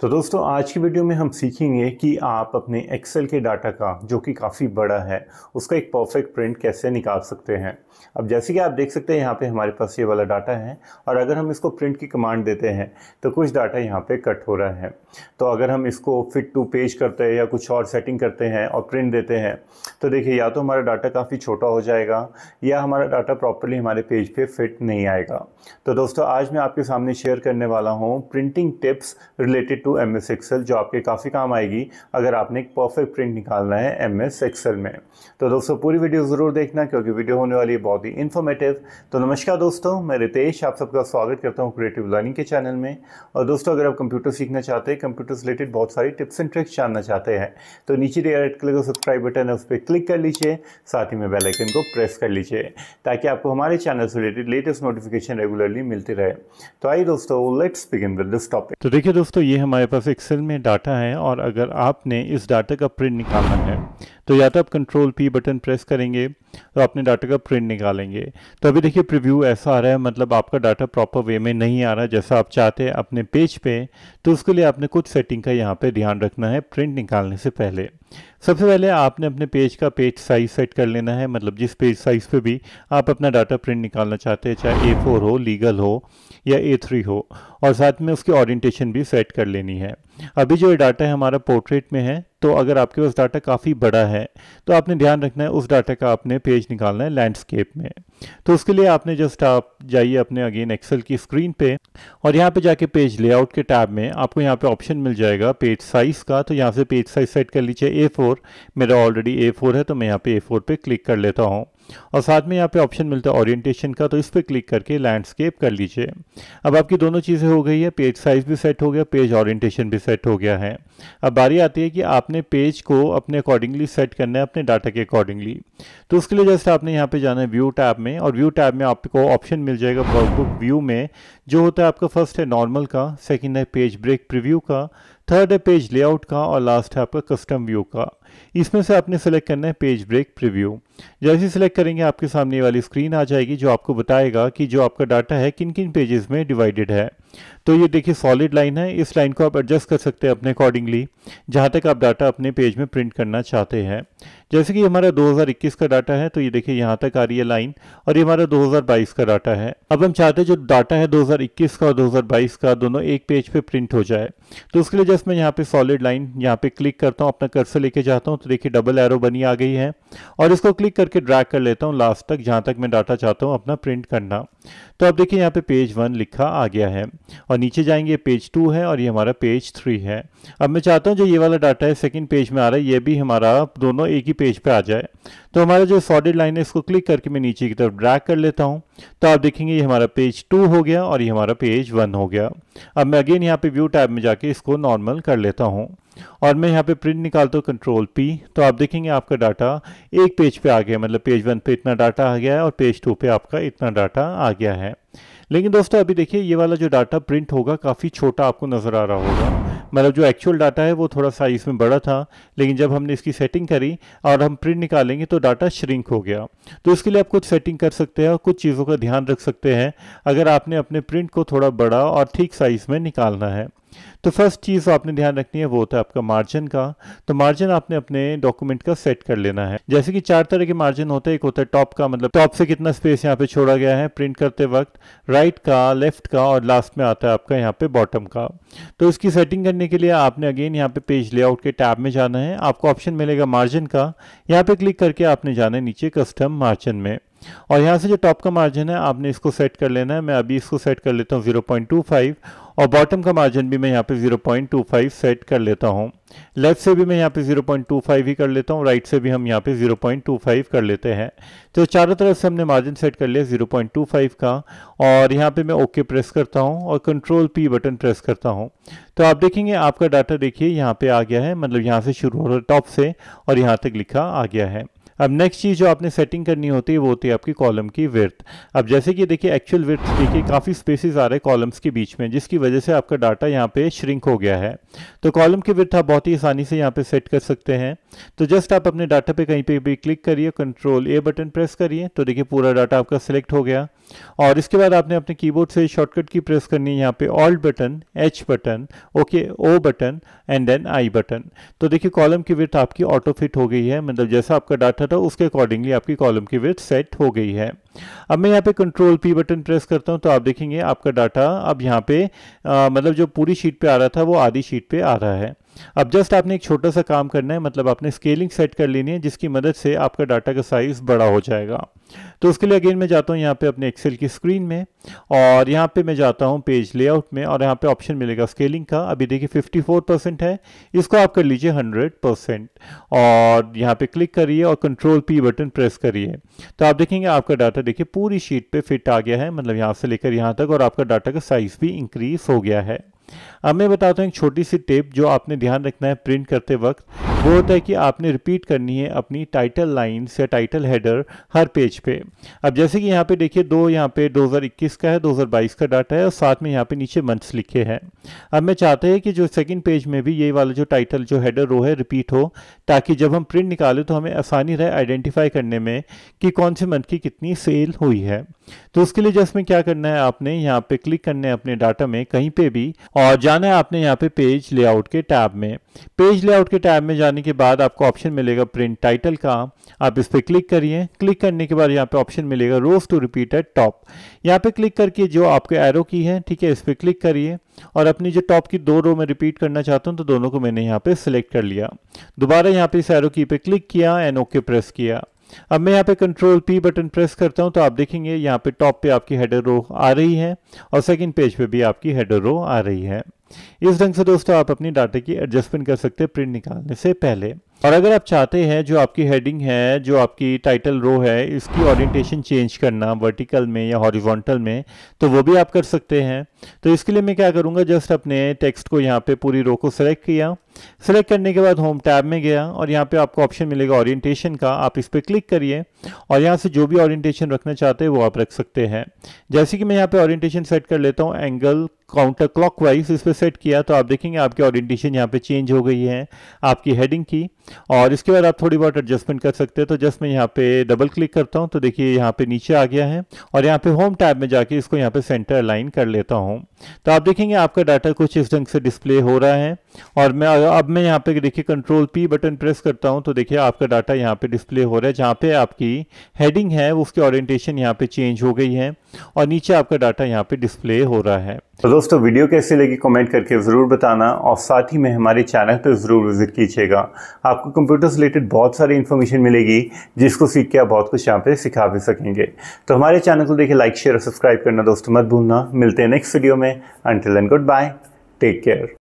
तो दोस्तों आज की वीडियो में हम सीखेंगे कि आप अपने एक्सेल के डाटा का जो कि काफ़ी बड़ा है उसका एक परफेक्ट प्रिंट कैसे निकाल सकते हैं अब जैसे कि आप देख सकते हैं यहाँ पे हमारे पास ये वाला डाटा है और अगर हम इसको प्रिंट की कमांड देते हैं तो कुछ डाटा यहाँ पे कट हो रहा है तो अगर हम इसको फिट टू पेज करते हैं या कुछ और सेटिंग करते हैं और प्रिंट देते हैं तो देखिए या तो हमारा डाटा काफ़ी छोटा हो जाएगा या हमारा डाटा प्रॉपरली हमारे पेज पर पे फिट नहीं आएगा तो दोस्तों आज मैं आपके सामने शेयर करने वाला हूँ printing tips related to M S Excel जो आपके काफ़ी काम आएगी अगर आपने एक परफेक्ट प्रिंट निकालना है एम एस एक्सल में तो दोस्तों पूरी वीडियो ज़रूर देखना क्योंकि वीडियो होने वाली है बहुत ही इन्फॉर्मेटिव तो नमस्कार दोस्तों मैं रितेश आप सबका स्वागत करता हूँ क्रिएटिव लर्निंग के चैनल में और दोस्तों अगर आप कंप्यूटर सीखना चाहते हैं कंप्यूटर से रिलेटेड बहुत सारी टिप्स एंड ट्रिक्स जानना चाहते हैं तो नीचे दिया रेड कलर का सब्सक्राइब बटन है उस पर क्लिक कर लीजिए साथ ही में बेलाइकन को प्रेस कर लीजिए ताकि आपको हमारे चैनल से रिलेटेड लेटेस्ट नोटिफिकेशन रेगुलरली मिलते रहे तो आइए दोस्तों let's begin with this topic तो देखिए दोस्तों ये हमारे हमारे पास एक्सेल में डाटा है और अगर आपने इस डाटा का प्रिंट निकालना है तो या तो आप कंट्रोल पी बटन प्रेस करेंगे तो अपने डाटा का प्रिंट निकालेंगे तो अभी देखिए प्रिव्यू ऐसा आ रहा है मतलब आपका डाटा प्रॉपर वे में नहीं आ रहा जैसा आप चाहते हैं अपने पेज पे तो उसके लिए आपने कुछ सेटिंग का यहाँ पे ध्यान रखना है प्रिंट निकालने से पहले सबसे पहले आपने अपने पेज का पेज साइज सेट कर लेना है मतलब जिस पेज साइज़ पे भी आप अपना डाटा प्रिंट निकालना चाहते हैं चाहे ए फोर हो लीगल हो या ए थ्री हो और साथ में उसकी ऑरिएंटेशन भी सेट कर लेनी है अभी जो डाटा है हमारा पोर्ट्रेट में है तो अगर आपके पास डाटा काफ़ी बड़ा है तो आपने ध्यान रखना है उस डाटा का आपने पेज निकालना है लैंडस्केप में तो उसके लिए आपने जस्ट आप जाइए अपने अगेन एक्सेल की स्क्रीन पे और यहाँ पे जाके पेज लेआउट के टैब में आपको यहाँ पे ऑप्शन मिल जाएगा पेज साइज़ का तो यहाँ से पेज साइज़ सेट कर लीजिए ए फोर मेरा ऑलरेडी ए फोर है तो मैं यहाँ पे ए फोर पे क्लिक कर लेता हूँ और साथ में यहाँ पे ऑप्शन मिलता है ओरिएंटेशन का तो इस पर क्लिक करके लैंडस्केप कर लीजिए अब आपकी दोनों चीज़ें हो गई है पेज साइज भी सेट हो गया पेज ओरिएंटेशन भी सेट हो गया है अब बारी आती है कि आपने पेज को अपने अकॉर्डिंगली सेट करना है अपने डाटा के अकॉर्डिंगली तो उसके लिए जस्ट आपने यहाँ पर जाना है व्यू टैब में और व्यू टैब में आपको ऑप्शन मिल जाएगा वर्कबुक व्यू में जो होता है आपका फर्स्ट है नॉर्मल का सेकेंड है पेज ब्रेक प्रिव्यू का थर्ड है पेज लेआउट का और लास्ट है आपका कस्टम व्यू का इसमें से आपने सेलेक्ट करना है पेज ब्रेक प्रीव्यू जैसे ही सिलेक्ट करेंगे आपके सामने वाली स्क्रीन आ जाएगी जो आपको बताएगा कि जो आपका डाटा है किन किन पेजेस में डिवाइडेड है तो ये देखिए सॉलिड लाइन है इस लाइन को आप एडजस्ट कर सकते हैं अपने अकॉर्डिंगली जहाँ तक आप डाटा अपने पेज में प्रिंट करना चाहते हैं जैसे कि हमारा 2021 का डाटा है तो ये देखिए यहाँ तक आ रही है लाइन और ये हमारा 2022 का डाटा है अब हम चाहते हैं जो डाटा है 2021 का और 2022 का दोनों एक पेज पे प्रिंट हो जाए तो उसके लिए जस्ट मैं यहाँ पे सॉलिड लाइन यहाँ पे क्लिक करता हूँ अपना कर्सर लेके जाता हूँ तो देखिए डबल एरो बनी आ गई है और इसको क्लिक करके ड्रैक कर लेता हूँ लास्ट तक जहाँ तक मैं डाटा चाहता हूँ अपना प्रिंट करना तो आप देखिए यहाँ पे पेज वन लिखा आ गया है और नीचे जाएंगे पेज टू है और ये हमारा पेज थ्री है अब मैं चाहता हूँ जो ये वाला डाटा है सेकेंड पेज में आ रहा है ये भी हमारा दोनों एक ही पेज पर पे आ जाए तो हमारा जो सॉर्टेड लाइन है इसको क्लिक करके मैं नीचे की तरफ ड्रैक कर लेता हूँ तो आप देखेंगे ये हमारा पेज टू हो गया और ये हमारा पेज वन हो गया अब मैं अगेन यहाँ पे व्यू टैब में जाके इसको नॉर्मल कर लेता हूँ और मैं यहाँ पे प्रिंट निकालता हूँ कंट्रोल पी तो आप देखेंगे आपका डाटा एक पेज पे आ गया मतलब पेज वन पे इतना डाटा आ गया है और पेज टू पे आपका इतना डाटा आ गया है लेकिन दोस्तों अभी देखिए ये वाला जो डाटा प्रिंट होगा काफ़ी छोटा आपको नज़र आ रहा होगा मतलब जो एक्चुअल डाटा है वो थोड़ा साइज़ में बड़ा था लेकिन जब हमने इसकी सेटिंग करी और हम प्रिंट निकालेंगे तो डाटा श्रिंक हो गया तो इसके लिए आप कुछ सेटिंग कर सकते हैं और कुछ चीज़ों का ध्यान रख सकते हैं अगर आपने अपने प्रिंट को थोड़ा बड़ा और ठीक साइज़ में निकालना है तो फर्स्ट चीज़ आपने ध्यान रखनी है वो होता है आपका मार्जिन का तो मार्जिन आपने अपने डॉक्यूमेंट का सेट कर लेना है जैसे कि चार तरह के मार्जिन होते हैं एक होता है टॉप का मतलब टॉप से कितना स्पेस यहाँ पे छोड़ा गया है प्रिंट करते वक्त राइट का लेफ्ट का और लास्ट में आता है आपका यहाँ पे बॉटम का तो इसकी सेटिंग करने के लिए आपने अगेन यहाँ पे पेज लेआउट के टैब में जाना है आपको ऑप्शन मिलेगा मार्जिन का यहाँ पे क्लिक करके आपने जाना है नीचे कस्टम मार्जिन में और यहाँ से जो टॉप का मार्जिन है आपने इसको सेट कर लेना है मैं अभी इसको सेट कर लेता हूँ जीरो और बॉटम का मार्जिन भी मैं यहाँ पे 0.25 सेट कर लेता हूँ लेफ्ट से भी मैं यहाँ पे 0.25 ही कर लेता हूँ राइट से भी हम यहाँ पे 0.25 कर लेते हैं तो चारों तरफ से हमने मार्जिन सेट कर लिया 0.25 का और यहाँ पे मैं ओके okay प्रेस करता हूँ और कंट्रोल पी बटन प्रेस करता हूँ तो आप देखेंगे आपका डाटा देखिए यहाँ पर आ गया है मतलब यहाँ से शुरू हो रहा है टॉप से और यहाँ तक लिखा आ गया है अब नेक्स्ट चीज़ जो आपने सेटिंग करनी होती है वो होती है आपकी कॉलम की विर्थ अब जैसे कि देखिए एक्चुअल विर्थ देखिए काफ़ी स्पेसिस आ रहे कॉलम्स के बीच में जिसकी वजह से आपका डाटा यहाँ पे श्रिंक हो गया है तो कॉलम की विर्थ आप बहुत ही आसानी से यहाँ पे सेट कर सकते हैं तो जस्ट आप अपने डाटा पे कहीं पे भी क्लिक करिए कंट्रोल ए बटन प्रेस करिए तो देखिए पूरा डाटा आपका सेलेक्ट हो गया और इसके बाद आपने अपने कीबोर्ड से शॉर्टकट की प्रेस करनी है यहाँ पे Alt button H button okay O button and then I button तो देखिए कॉलम की विर्थ आपकी ऑटो फिट हो गई है मतलब जैसा आपका डाटा था उसके अकॉर्डिंगली आपकी कॉलम की विथ सेट हो गई है अब मैं यहाँ पे कंट्रोल पी बटन प्रेस करता हूँ तो आप देखेंगे आपका डाटा अब यहाँ पे आ, मतलब जो पूरी शीट पे आ रहा था वो आधी शीट पे आ रहा है अब जस्ट आपने एक छोटा सा काम करना है मतलब आपने स्केलिंग सेट कर लेनी है जिसकी मदद से आपका डाटा का साइज़ बड़ा हो जाएगा तो उसके लिए अगेन मैं जाता हूँ यहाँ पे अपने एक्सेल की स्क्रीन में और यहाँ पे मैं जाता हूँ पेज लेआउट में और यहाँ पे ऑप्शन मिलेगा स्केलिंग का अभी देखिए फोर परसेंट है इसको आप कर लीजिए हंड्रेड परसेंट और यहाँ पे क्लिक करिए और कंट्रोल पी बटन प्रेस करिए तो आप देखेंगे आपका डाटा देखिए पूरी शीट पर फिट आ गया है मतलब यहाँ से लेकर यहाँ तक और आपका डाटा का साइज़ भी इंक्रीज़ हो गया है अब मैं बताता हूँ एक छोटी सी टिप जो आपने ध्यान रखना है प्रिंट करते वक्त वो होता है कि आपने रिपीट करनी है अपनी टाइटल लाइन्स या टाइटल हेडर हर पेज पे अब जैसे कि यहाँ पे देखिए दो यहाँ पे 2021 का है 2022 का डाटा है और साथ में यहाँ पे नीचे मंथ्स लिखे हैं अब मैं चाहते हैं कि जो सेकंड पेज में भी ये वाला जो टाइटल जो हेडर रो है रिपीट हो ताकि जब हम प्रिंट निकालें तो हमें आसानी रहे आइडेंटिफाई करने में कि कौन से मंथ की कितनी सेल हुई है तो उसके लिए जस्ट में क्या करना है आपने यहाँ पे क्लिक करना है अपने डाटा में कहीं पे भी और जाना है आपने यहाँ पे पेज लेआउट के टैब में पेज लेआउट के टैब में जाने के बाद आपको ऑप्शन मिलेगा प्रिंट टाइटल का आप इस पर क्लिक करिए क्लिक करने के बाद यहाँ पे ऑप्शन मिलेगा rows to repeat at top यहाँ पे क्लिक करके जो आपके एरो की है ठीक है इस पर क्लिक करिए और अपनी जो टॉप की दो रो में रिपीट करना चाहता हूँ तो दोनों को मैंने यहाँ पर सिलेक्ट कर लिया दोबारा यहाँ पर इस एरो की पे क्लिक किया एंड ओके प्रेस किया अब मैं यहाँ पे कंट्रोल पी बटन प्रेस करता हूँ तो आप देखेंगे यहाँ पे टॉप पे आपकी हेडर रो आ रही है और सेकंड पेज पे भी आपकी हेडर रो आ रही है इस ढंग से दोस्तों आप अपनी डाटा की एडजस्टमेंट कर सकते हैं प्रिंट निकालने से पहले और अगर आप चाहते हैं जो आपकी हेडिंग है जो आपकी टाइटल रो है इसकी ऑरिएंटेशन चेंज करना वर्टिकल में या हॉरिजॉन्टल में तो वो भी आप कर सकते हैं तो इसके लिए मैं क्या करूँगा जस्ट अपने टेक्स्ट को यहाँ पे पूरी रो को सेलेक्ट किया सेलेक्ट करने के बाद होम टैब में गया और यहाँ पे आपको ऑप्शन मिलेगा ऑरिएंटेशन का आप इस पर क्लिक करिए और यहाँ से जो भी ऑरिएंटेशन रखना चाहते हैं वो आप रख सकते हैं जैसे कि मैं यहाँ पे ऑरिएंटेशन सेट कर लेता हूँ एंगल काउंटर क्लॉकवाइज इस पर सेट किया तो आप देखेंगे आपकी ऑरिएंटेशन यहाँ पे चेंज हो गई है आपकी हेडिंग की और इसके बाद आप थोड़ी बहुत एडजस्टमेंट कर सकते हैं तो जस्ट मैं यहाँ पे डबल क्लिक करता हूँ तो देखिए यहाँ पे नीचे आ गया है और यहाँ पे होम टैब में जाके इसको यहाँ पे सेंटर अलाइन कर लेता हूँ तो आप देखेंगे आपका डाटा कुछ इस ढंग से डिस्प्ले हो रहा है और मैं अब मैं यहाँ पे देखिए कंट्रोल पी बटन प्रेस करता हूँ तो देखिए आपका डाटा यहाँ पे डिस्प्ले हो रहा है जहाँ पे आपकी हेडिंग है उसकी ऑरियंटेशन यहाँ पे चेंज हो गई है और नीचे आपका डाटा यहाँ पे डिस्प्ले हो रहा है तो दोस्तों वीडियो कैसे लगी कमेंट करके ज़रूर बताना और साथ ही में हमारे चैनल पर ज़रूर विज़िट कीजिएगा आपको कंप्यूटर से रिलेटेड बहुत सारी इन्फॉर्मेशन मिलेगी जिसको सीख के आप बहुत कुछ यहाँ पे सिखा भी सकेंगे तो हमारे चैनल को देखिए लाइक शेयर और सब्सक्राइब करना दोस्तों मत भूलना मिलते हैं नेक्स्ट वीडियो में until and goodbye take care